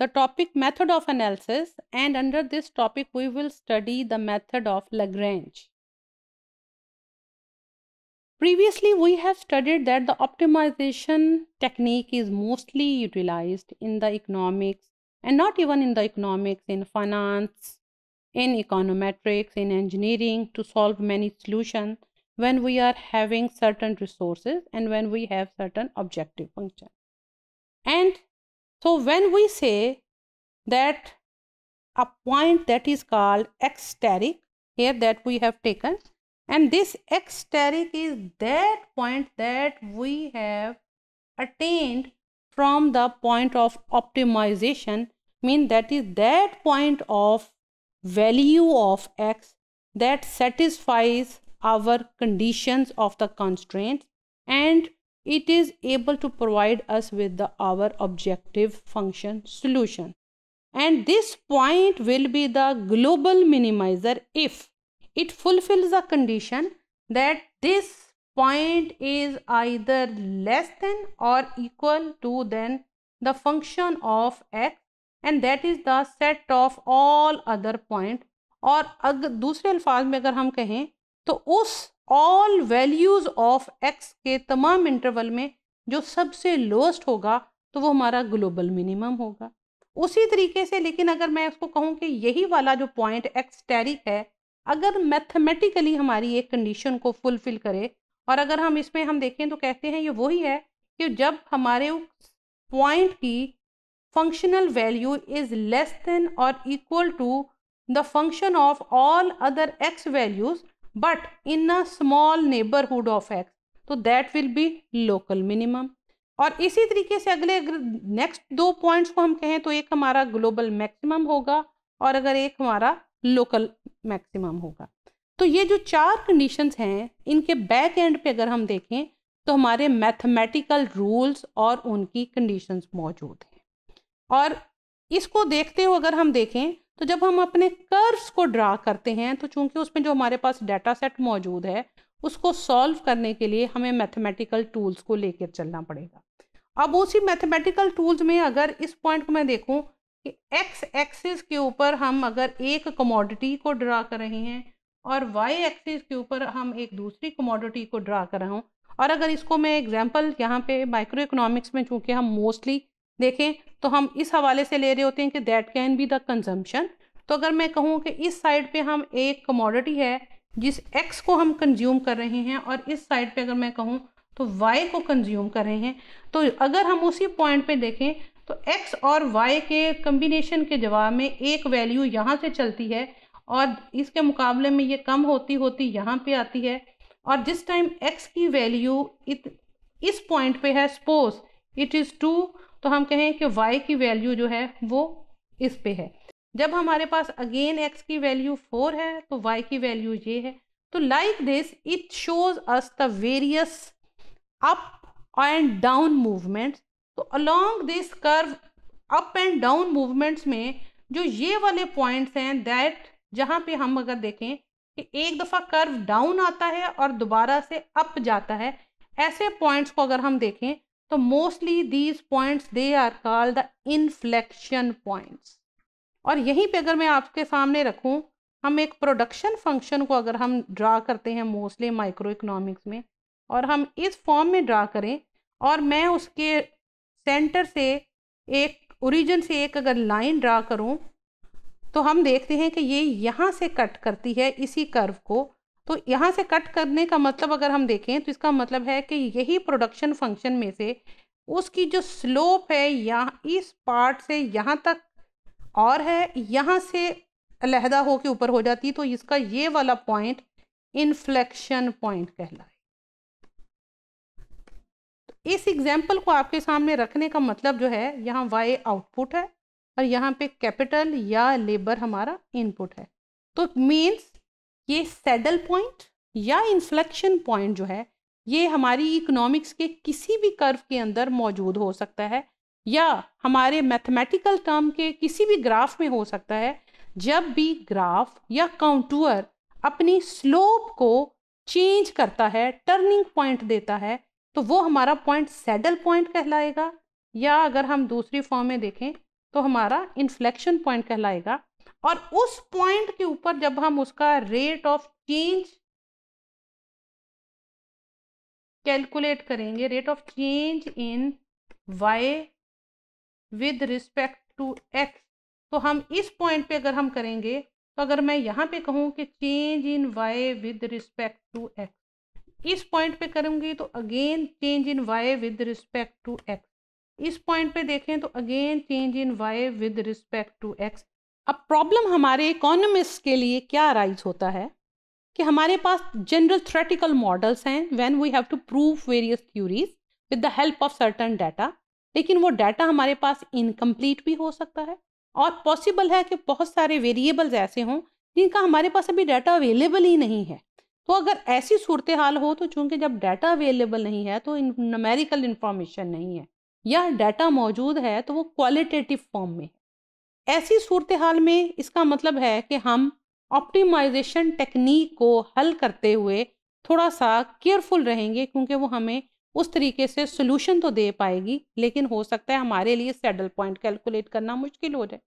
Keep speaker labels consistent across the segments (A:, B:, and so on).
A: the topic method of analysis and under this topic we will study the method of Lagrange. Previously we have studied that the optimization technique is mostly utilized in the economics and not even in the economics in finance, in econometrics, in engineering to solve many solutions when we are having certain resources and when we have certain objective function. And so, when we say that a point that is called exteric, here that we have taken, and this exteric is that point that we have attained from the point of optimization, mean that is that point of value of x that satisfies our conditions of the constraint and it is able to provide us with the, our objective function solution. And this point will be the global minimizer if it fulfills the condition that this point is either less than or equal to than the function of x and that is the set of all other point Or अगर दूसरे अल्फाज में अगर हम कहें तो उस all values of x के तमाम इंटरवल में जो सबसे लोएस्ट होगा तो वो हमारा ग्लोबल मिनिमम होगा उसी तरीके से लेकिन अगर मैं उसको कहूँ कि यही वाला जो पॉइंट एक्स टैरिक है अगर मैथमेटिकली हमारी एक कंडीशन को फुलफिल करे और अगर हम इसमें हम देखें तो कहते हैं ये वही है कि जब हमारे पॉइंट की functional value is less than और equal to the function of all other X values but in a small neighbourhood of X तो that will be local minimum और इसी तरीके से अगले अगर नेक्स्ट दो पॉइंट्स को हम कहें तो एक हमारा ग्लोबल मैक्सिमम होगा और अगर एक हमारा लोकल मैक्सिमम होगा तो ये जो चार कंडीशंस हैं इनके बैक एंड पे अगर हम देखें तो हमारे मैथमेटिकल रूल्स और उनकी कंडीशंस मौजूद हैं और इसको देखते हुए अगर हम देखें तो जब हम अपने कर्व्स को ड्रा करते हैं तो चूंकि उसमें जो हमारे पास डाटा सेट मौजूद है उसको सॉल्व करने के लिए हमें मैथमेटिकल टूल्स को लेकर चलना पड़ेगा अब उसी मैथमेटिकल टूल्स में अगर इस पॉइंट को मैं देखूं कि एक्स एक्सिस के ऊपर हम अगर एक कमोडिटी को ड्रा कर रहे हैं और वाई एक्सिस के ऊपर हम एक दूसरी कमोडिटी को ड्रा कर रहा हूँ और अगर इसको मैं एग्जाम्पल यहाँ पे माइक्रो इकोनॉमिक्स में चूँकि हम मोस्टली देखें तो हम इस हवाले से ले रहे होते हैं कि that can be the consumption तो अगर मैं कहूँ कि इस साइड पे हम एक कमोडिटी है जिस एक्स को हम कंज्यूम कर रहे हैं और इस साइड पे अगर मैं कहूँ तो वाई को कंज्यूम कर रहे हैं तो अगर हम उसी पॉइंट पे देखें तो एक्स और वाई के कम्बिनेशन के जवाब में एक वैल्यू यहाँ से चलती है और इसके मुकाबले में ये कम होती होती यहाँ पर आती है और जिस टाइम एक्स की वैल्यू इत, इस पॉइंट पर है सपोज इट इज़ टू तो हम कहें कि y की वैल्यू जो है वो इस पे है जब हमारे पास अगेन x की वैल्यू फोर है तो y की वैल्यू ये है तो like this it shows us the various up and down movements तो along this curve up and down movements में जो ये वाले पॉइंट्स हैं दैट जहाँ पे हम अगर देखें कि एक दफ़ा कर्व डाउन आता है और दोबारा से अप जाता है ऐसे पॉइंट्स को अगर हम देखें तो mostly these points they are called the inflection points और यहीं पे अगर मैं आपके सामने रखूं हम एक प्रोडक्शन फंक्शन को अगर हम ड्रा करते हैं मोस्टली माइक्रो इकोनॉमिक्स में और हम इस फॉर्म में ड्रा करें और मैं उसके सेंटर से एक ओरिजिन से एक अगर लाइन ड्रा करूं तो हम देखते हैं कि ये यहाँ से कट करती है इसी कर्व को तो यहाँ से कट करने का मतलब अगर हम देखें तो इसका मतलब है कि यही प्रोडक्शन फंक्शन में से उसकी जो स्लोप है यहाँ इस पार्ट से यहाँ तक और है यहाँ से लहदा होके ऊपर हो जाती तो इसका ये वाला पॉइंट इन्फ्लेक्शन पॉइंट कहलाए तो इस एग्जाम्पल को आपके सामने रखने का मतलब जो है यहाँ वाई आउटपुट है और यहाँ पे कैपिटल या लेबर हमारा इनपुट है तो मीन्स ये सेडल पॉइंट या इन्फ्लेक्शन पॉइंट जो है ये हमारी इकोनॉमिक्स के किसी भी कर्व के अंदर मौजूद हो सकता है या हमारे मैथमेटिकल टर्म के किसी भी ग्राफ में हो सकता है जब भी ग्राफ या काउंटूअर अपनी स्लोप को चेंज करता है टर्निंग पॉइंट देता है तो वो हमारा पॉइंट सेडल पॉइंट कहलाएगा या अगर हम दूसरी फॉर्म में देखें तो हमारा इन्फ्लेक्शन पॉइंट कहलाएगा और उस पॉइंट के ऊपर जब हम उसका रेट ऑफ चेंज कैलकुलेट करेंगे rate of change in y with respect to x तो हम इस पॉइंट पे अगर हम करेंगे तो अगर मैं यहाँ पे कहूँ कि change in y with respect to x इस पॉइंट पे करूँगी तो again change in y with respect to x इस पॉइंट पे देखें तो again change in y with respect to x अब प्रॉब्लम हमारे इकोनॉमिस्ट के लिए क्या अराइज होता है कि हमारे पास जनरल थ्रेटिकल मॉडल्स हैं when we have to prove various theories with the help of certain data लेकिन वो डाटा हमारे पास इनकम्प्लीट भी हो सकता है और पॉसिबल है कि बहुत सारे वेरिएबल्स ऐसे हों जिनका हमारे पास अभी डाटा अवेलेबल ही नहीं है तो अगर ऐसी सूरत हाल हो तो चूंकि जब डाटा अवेलेबल नहीं है तो नमेरिकल इन्फॉर्मेशन नहीं है या डाटा मौजूद है तो वो क्वालिटेटिव फॉर्म में है ऐसी सूरत हाल में इसका मतलब है कि हम ऑप्टिमाइजेशन टेक्निक को हल करते हुए थोड़ा सा केयरफुल रहेंगे क्योंकि वो हमें उस तरीके से सोल्यूशन तो दे पाएगी लेकिन हो सकता है हमारे लिए सेडल पॉइंट कैलकुलेट करना मुश्किल हो जाए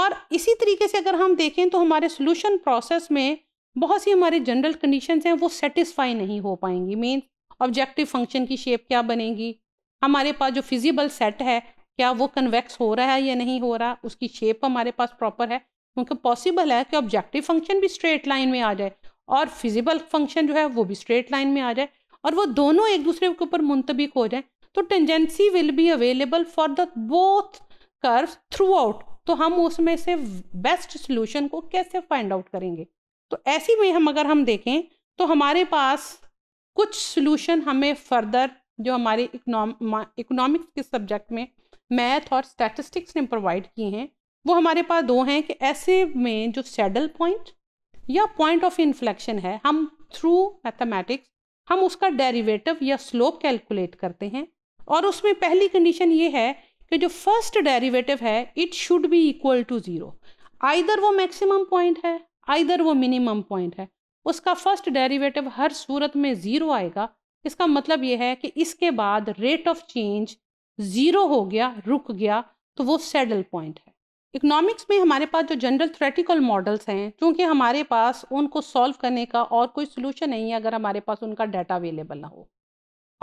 A: और इसी तरीके से अगर हम देखें तो हमारे सोल्यूशन प्रोसेस में बहुत सी हमारे जनरल कंडीशन हैं वो सेटिस्फाई नहीं हो पाएंगी मीन ऑब्जेक्टिव फंक्शन की शेप क्या बनेगी हमारे पास जो फिजिबल सेट है क्या वो कन्वेक्स हो रहा है या नहीं हो रहा उसकी शेप हमारे पास प्रॉपर है क्योंकि पॉसिबल है कि ऑब्जेक्टिव फंक्शन भी स्ट्रेट लाइन में आ जाए और फिजिबल फंक्शन जो है वो भी स्ट्रेट लाइन में आ जाए और वो दोनों एक दूसरे के ऊपर मुंतबिक हो जाए तो tangency will be available for the both curve throughout तो हम उसमें से बेस्ट सोल्यूशन को कैसे फाइंड आउट करेंगे तो ऐसी में हम अगर हम देखें तो हमारे पास कुछ सोल्यूशन हमें फर्दर जो हमारे इकोनॉमिक्स के सब्जेक्ट में मैथ और स्टैटिस्टिक्स ने प्रोवाइड किए हैं वो हमारे पास दो हैं कि ऐसे में जो सैडल पॉइंट या पॉइंट ऑफ इन्फ्लेक्शन है हम थ्रू मैथमेटिक्स हम उसका डेरिवेटिव या स्लोप कैलकुलेट करते हैं और उसमें पहली कंडीशन ये है कि जो फर्स्ट डेरिवेटिव है it should be equal to zero either वो मैक्सिमम पॉइंट है आइधर वो मिनिमम पॉइंट है उसका फर्स्ट डेरिवेटिव हर सूरत में ज़ीरो आएगा इसका मतलब ये है कि इसके बाद रेट ऑफ चेंज ज़ीरो हो गया रुक गया तो वो सेडल पॉइंट है इकोनॉमिक्स में हमारे पास जो जनरल थ्रेटिकल मॉडल्स हैं क्योंकि हमारे पास उनको सॉल्व करने का और कोई सोल्यूशन नहीं है अगर हमारे पास उनका डाटा अवेलेबल ना हो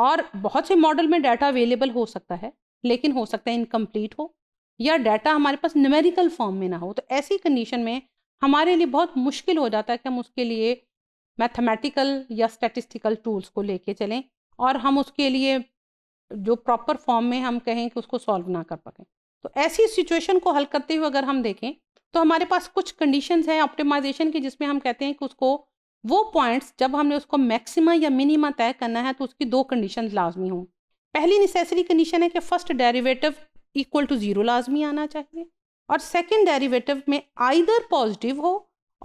A: और बहुत से मॉडल में डाटा अवेलेबल हो सकता है लेकिन हो सकता है इनकम्प्लीट हो या डाटा हमारे पास न्यूमेरिकल फॉर्म में ना हो तो ऐसी कंडीशन में हमारे लिए बहुत मुश्किल हो जाता है कि हम उसके लिए मैथमेटिकल या स्टैटिस्टिकल टूल्स को लेके चलें और हम उसके लिए जो प्रॉपर फॉर्म में हम कहें कि उसको सॉल्व ना कर पाए तो ऐसी सिचुएशन को हल करते हुए अगर हम देखें तो हमारे पास कुछ कंडीशंस हैं ऑप्टिमाइजेशन की जिसमें हम कहते हैं कि उसको वो पॉइंट्स जब हमने उसको मैक्सिमा या मिनिमा तय करना है तो उसकी दो कंडीशन लाजमी हों पहली नेसेसरी कंडीशन है कि first derivative equal to zero लाजमी आना चाहिए और सेकेंड डेरीवेटिव में आइदर पॉजिटिव हो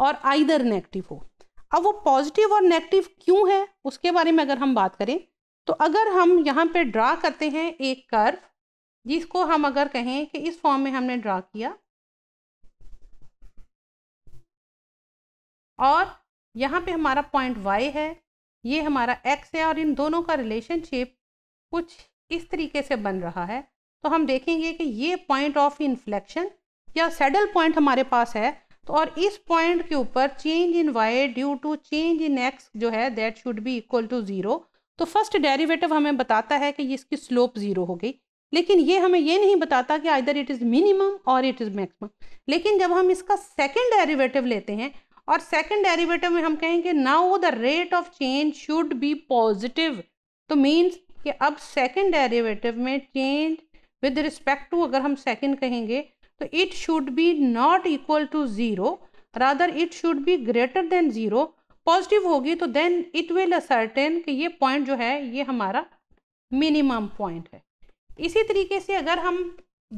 A: और आइदर नेगेटिव हो अब वो पॉजिटिव और नेगेटिव क्यों है उसके बारे में अगर हम बात करें तो अगर हम यहाँ पे ड्रा करते हैं एक कर्व जिसको हम अगर कहें कि इस फॉर्म में हमने ड्रा किया और यहाँ पे हमारा पॉइंट वाई है ये हमारा एक्स है और इन दोनों का रिलेशनशिप कुछ इस तरीके से बन रहा है तो हम देखेंगे कि ये पॉइंट ऑफ इन्फ्लेक्शन या सेडल पॉइंट हमारे पास है तो और इस पॉइंट के ऊपर change in y due to change in x जो है that should be equal to zero तो फर्स्ट डेरिवेटिव हमें बताता है कि इसकी स्लोप ज़ीरो हो गई लेकिन ये हमें ये नहीं बताता कि आइदर इट इज़ मिनिमम और इट इज़ मैक्सिमम लेकिन जब हम इसका सेकेंड डेरिवेटिव लेते हैं और सेकेंड डेरिवेटिव में हम कहेंगे now the rate of change should be positive तो मीन्स कि अब सेकेंड डेरिवेटिव में चेंज विद रिस्पेक्ट टू अगर हम सेकेंड कहेंगे तो it should be not equal to zero rather it should be greater than zero positive होगी तो देन इट विल असर्टेन कि ये पॉइंट जो है ये हमारा मिनिमम पॉइंट है इसी तरीके से अगर हम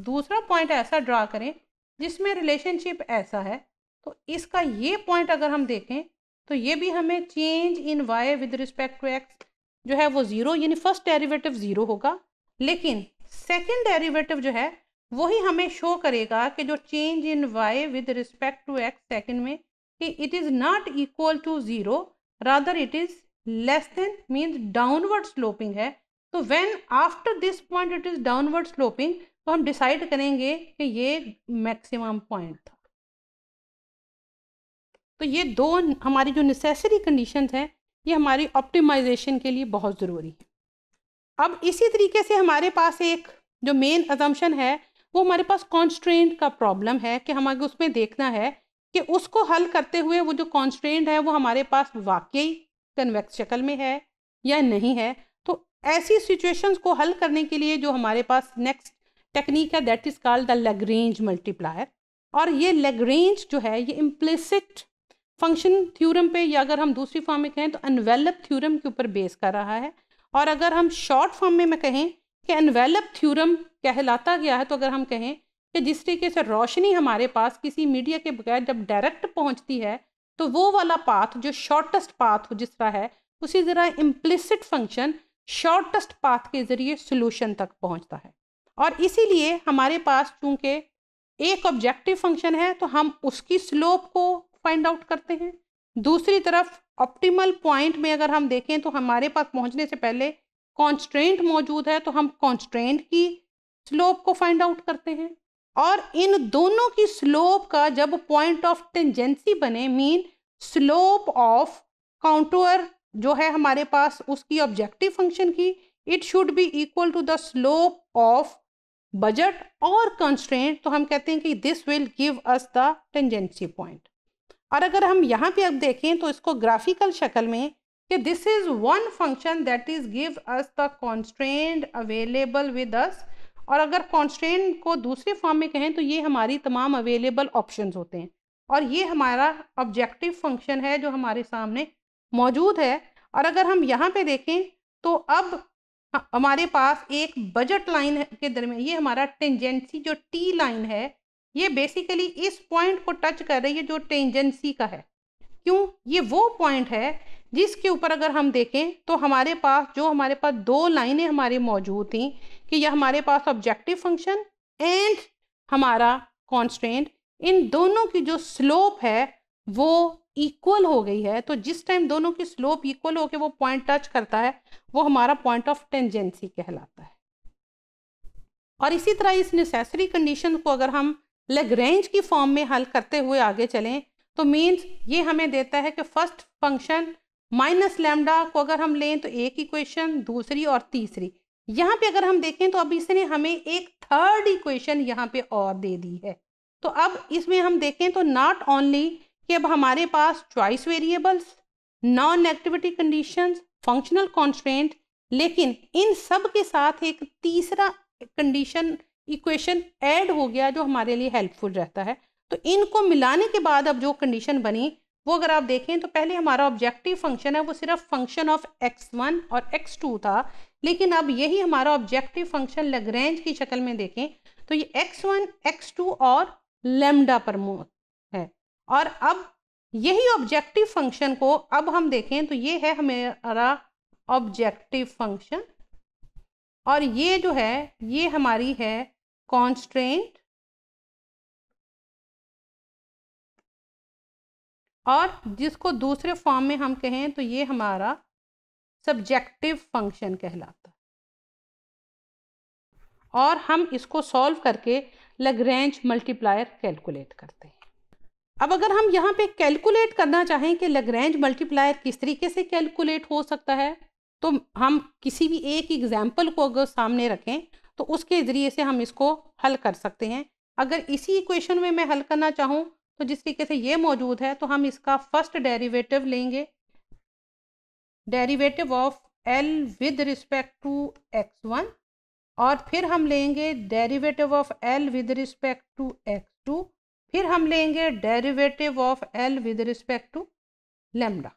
A: दूसरा पॉइंट ऐसा ड्रा करें जिसमें रिलेशनशिप ऐसा है तो इसका ये पॉइंट अगर हम देखें तो ये भी हमें change in y with respect to x जो है वो ज़ीरो यानी फर्स्ट डेरिवेटिव ज़ीरो होगा लेकिन सेकंड डेरिवेटिव जो है वही हमें शो करेगा कि जो change in y with respect to x second में कि it is not equal to zero rather it is less than means downward sloping है तो when after this point it is downward sloping तो हम decide करेंगे कि ये maximum point था तो ये दो हमारी जो नेसेसरी कंडीशंस हैं ये हमारी ऑप्टिमाइजेशन के लिए बहुत ज़रूरी है अब इसी तरीके से हमारे पास एक जो मेन अजम्पन है वो हमारे पास कॉन्स्ट्रेंट का प्रॉब्लम है कि हमें उसमें देखना है कि उसको हल करते हुए वो जो कॉन्स्ट्रेंट है वो हमारे पास वाकई कन्वेक्स शक्ल में है या नहीं है तो ऐसी सिचुएशंस को हल करने के लिए जो हमारे पास नेक्स्ट टेक्निक है that is called the Lagrange multiplier और ये लेग्रेंज जो है ये इम्प्लिसिट फंक्शन थ्योरम पे या अगर हम दूसरी फॉर्म में कहें तो अनवेलप थ्योरम के ऊपर बेस कर रहा है और अगर हम शॉर्ट फॉर्म में मैं कहें कि अनवेलप थ्योरम कहलाता गया है तो अगर हम कहें कि जिस तरीके से रोशनी हमारे पास किसी मीडिया के बगैर जब डायरेक्ट पहुंचती है तो वो वाला पाथ जो शॉर्टेस्ट पाथ जिस तरह है उसी तरह इम्प्लिसिट फंक्शन शॉर्टेस्ट पाथ के ज़रिए सोल्यूशन तक पहुँचता है और इसीलिए हमारे पास चूँकि एक ऑब्जेक्टिव फंक्शन है तो हम उसकी स्लोप को फाइंड आउट करते हैं दूसरी तरफ ऑप्टिमल पॉइंट में अगर हम देखें तो हमारे पास पहुंचने से पहले कॉन्स्ट्रेंट मौजूद है तो हम कॉन्स्ट्रेंट की स्लोप को फाइंड आउट करते हैं और इन दोनों की स्लोप का जब पॉइंट ऑफ टेंजेंसी बने मीन स्लोप ऑफ काउंटोअर जो है हमारे पास उसकी ऑब्जेक्टिव फंक्शन की it should be equal to the slope of budget और कंस्ट्रेंट तो हम कहते हैं कि this will give us the tangency point और अगर हम यहाँ पे अब देखें तो इसको ग्राफिकल शक्ल में कि this is one function that is give us the constraint available with us और अगर कॉन्स्ट्रेंट को दूसरे फॉर्म में कहें तो ये हमारी तमाम अवेलेबल ऑप्शन होते हैं और ये हमारा ऑब्जेक्टिव फंक्शन है जो हमारे सामने मौजूद है और अगर हम यहाँ पे देखें तो अब हमारे पास एक बजट लाइन के दरमियान ये हमारा टेंजेंसी जो टी लाइन है ये बेसिकली इस पॉइंट को टच कर रही है जो टेंजेंसी का है क्यों ये वो पॉइंट है जिसके ऊपर अगर हम देखें तो हमारे पास जो हमारे पास दो लाइनें हमारी मौजूद थी कि यह हमारे पास ऑब्जेक्टिव फंक्शन एंड हमारा कॉन्स्टेंट इन दोनों की जो स्लोप है वो इक्वल हो गई है तो जिस टाइम दोनों की स्लोप इक्वल होकर वो पॉइंट टच करता है वो हमारा पॉइंट ऑफ टेंजेंसी कहलाता है और इसी तरह इस नेसेसरी कंडीशन को अगर हम लेग्रेंज की फॉर्म में हल करते हुए आगे चलें तो मीन्स ये हमें देता है कि फर्स्ट फंक्शन माइनस लेमडा को अगर हम लें तो एक इक्वेशन दूसरी और तीसरी यहाँ पे अगर हम देखें तो अब इसने हमें एक थर्ड इक्वेशन यहाँ पे और दे दी है तो अब इसमें हम देखें तो नॉट ओनली कि अब हमारे पास choice variables non activity condition functional constant लेकिन इन सब के साथ एक तीसरा कंडीशन इक्वेशन ऐड हो गया जो हमारे लिए हेल्पफुल रहता है तो इनको मिलाने के बाद अब जो कंडीशन बनी वो अगर आप देखें तो पहले हमारा ऑब्जेक्टिव फंक्शन है वो सिर्फ फंक्शन ऑफ x1 और x2 था लेकिन अब यही हमारा ऑब्जेक्टिव फंक्शन लग्रेंज की शक्ल में देखें तो ये एक्स वन एक्स टू और लेमडा पर है और अब यही ऑब्जेक्टिव फंक्शन को अब हम देखें तो ये है हमारा ऑब्जेक्टिव फंक्शन और ये जो है ये हमारी है कॉन्स्ट्रेंट और जिसको दूसरे फॉर्म में हम कहें तो ये हमारा सब्जेक्टिव फंक्शन कहलाता है और हम इसको सॉल्व करके लगरेंज मल्टीप्लायर कैलकुलेट करते हैं अब अगर हम यहाँ पे कैलकुलेट करना चाहें कि लगरेंज मल्टीप्लायर किस तरीके से कैलकुलेट हो सकता है तो हम किसी भी एक एग्जाम्पल को अगर सामने रखें तो उसके ज़रिए से हम इसको हल कर सकते हैं अगर इसी इक्वेशन में मैं हल करना चाहूँ तो जिस तरीके से ये मौजूद है तो हम इसका फर्स्ट डेरिवेटिव लेंगे derivative of L with respect to x one और फिर हम लेंगे derivative of L with respect to x two फिर हम लेंगे derivative of L with respect to lambda